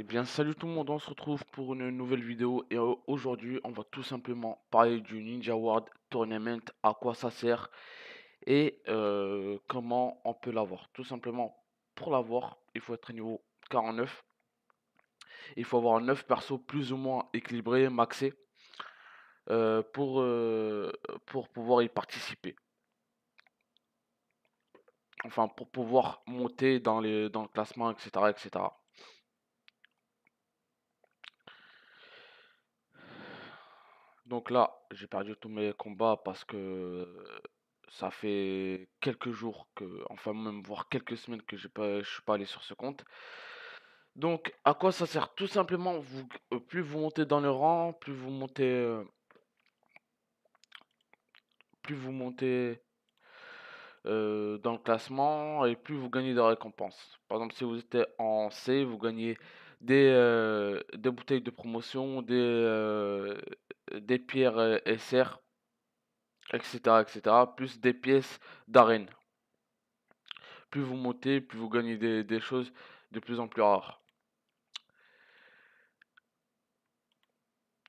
Eh bien salut tout le monde, on se retrouve pour une nouvelle vidéo et aujourd'hui on va tout simplement parler du Ninja World Tournament, à quoi ça sert et comment on peut l'avoir. Tout simplement pour l'avoir il faut être niveau 49, il faut avoir 9 persos plus ou moins équilibrés, maxés euh, pour, pour pouvoir y participer. Enfin pour pouvoir monter dans, les, dans le classement etc etc. Donc là, j'ai perdu tous mes combats parce que ça fait quelques jours que, enfin même voire quelques semaines que j'ai pas, suis pas allé sur ce compte. Donc à quoi ça sert Tout simplement, euh, plus vous montez dans le rang, plus vous montez, plus vous montez dans le classement et plus vous gagnez de récompenses. Par exemple, si vous étiez en C, vous gagnez des, des bouteilles de promotion, des, des pierres SR, etc., etc., plus des pièces d'arène. Plus vous montez, plus vous gagnez des, choses de plus en plus rares.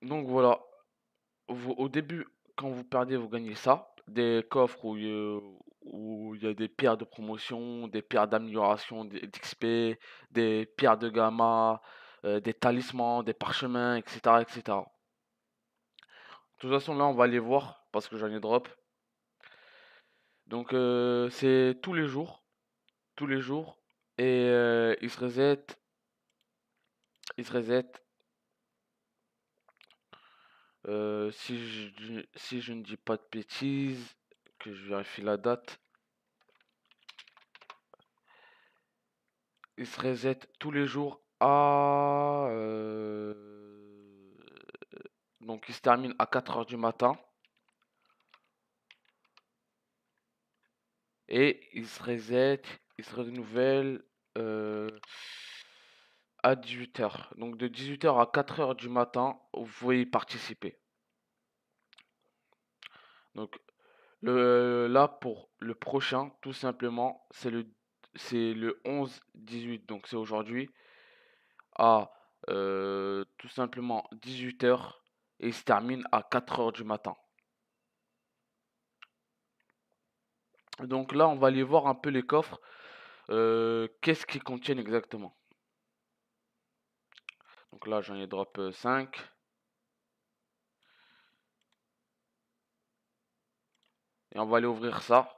Donc voilà, au début, quand vous perdez, vous gagnez ça. Des coffres où, il y a des pierres de promotion, des pierres d'amélioration d'XP, des pierres de gamma, euh, des talismans, des parchemins, etc. etc. De toute façon, là, on va aller voir parce que j'en ai drop. Donc, euh, c'est tous les jours. Tous les jours. Et euh, il se reset. il se reset. Euh, si, je, si je ne dis pas de bêtises, que je vérifie la date. Il se reset tous les jours à donc il se termine à 4h du matin. Et il se reset, il se renouvelle euh, à 18h. Donc de 18h à 4h du matin, vous pouvez y participer. Donc le, là pour le prochain, tout simplement, c'est le c'est le 11-18, donc c'est aujourd'hui, à euh, tout simplement 18h et se termine à 4 heures du matin. Donc là, on va aller voir un peu les coffres. Euh, qu'est-ce qu'ils contiennent exactement Donc là, j'en ai drop 5. Euh, et on va aller ouvrir ça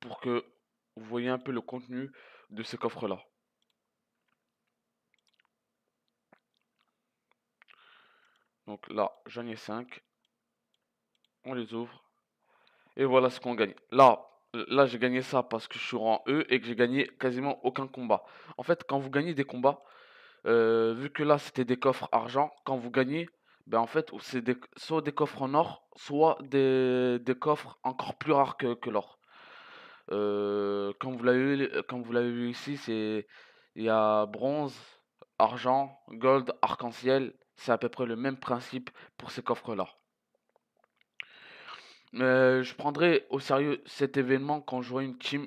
pour que vous voyez un peu le contenu de ces coffres là Donc là, j'en ai 5. On les ouvre. Et voilà ce qu'on gagne. Là, là j'ai gagné ça parce que je suis en E et que j'ai gagné quasiment aucun combat. En fait, quand vous gagnez des combats, euh, vu que là, c'était des coffres argent, quand vous gagnez, ben en fait, c'est soit des coffres en or, soit des, coffres encore plus rares que, que l'or. Euh, quand vous l'avez vu ici, c'est il y a bronze, argent, gold, arc-en-ciel, c'est à peu près le même principe pour ces coffres-là. Euh, je prendrai au sérieux cet événement quand je vois une team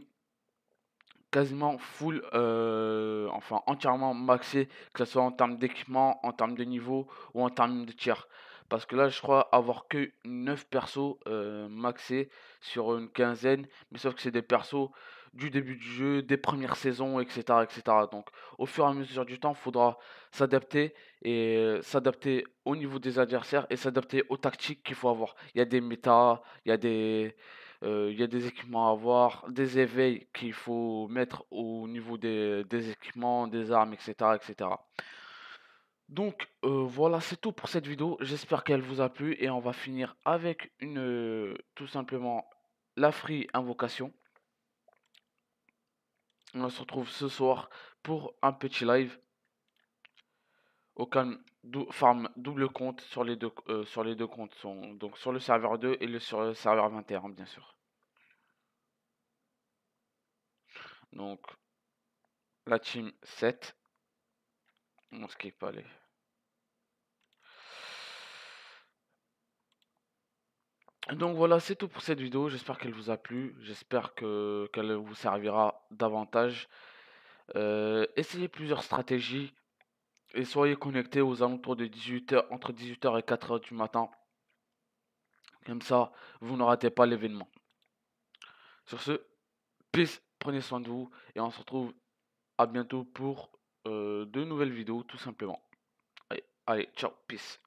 quasiment full, euh, enfin entièrement maxée, que ce soit en termes d'équipement, en termes de niveau ou en termes de tiers. Parce que là, je crois avoir que 9 persos euh, maxés sur une quinzaine, mais sauf que c'est des persos du début du jeu, des premières saisons, etc. etc. Donc au fur et à mesure du temps, il faudra s'adapter et euh, s'adapter au niveau des adversaires et s'adapter aux tactiques qu'il faut avoir. Il y a des méta, il y a des, euh, il des équipements à avoir, des éveils qu'il faut mettre au niveau des, équipements, des armes, etc. etc. Donc euh, voilà, c'est tout pour cette vidéo. J'espère qu'elle vous a plu et on va finir avec une tout simplement la free invocation. On se retrouve ce soir pour un petit live au calme farm double compte sur les deux euh, sur les deux comptes donc sur le serveur 2 et le sur le serveur 21 hein, bien sûr. Donc la team 7 on skip pas les Donc voilà, c'est tout pour cette vidéo. J'espère qu'elle vous a plu. J'espère que qu'elle vous servira davantage. Euh, essayez plusieurs stratégies et soyez connectés aux alentours de 18h, entre 18h et 4h du matin. Comme ça, vous ne ratez pas l'événement. Sur ce, peace, prenez soin de vous et on se retrouve à bientôt pour euh, de nouvelles vidéos tout simplement. Allez, allez ciao, peace.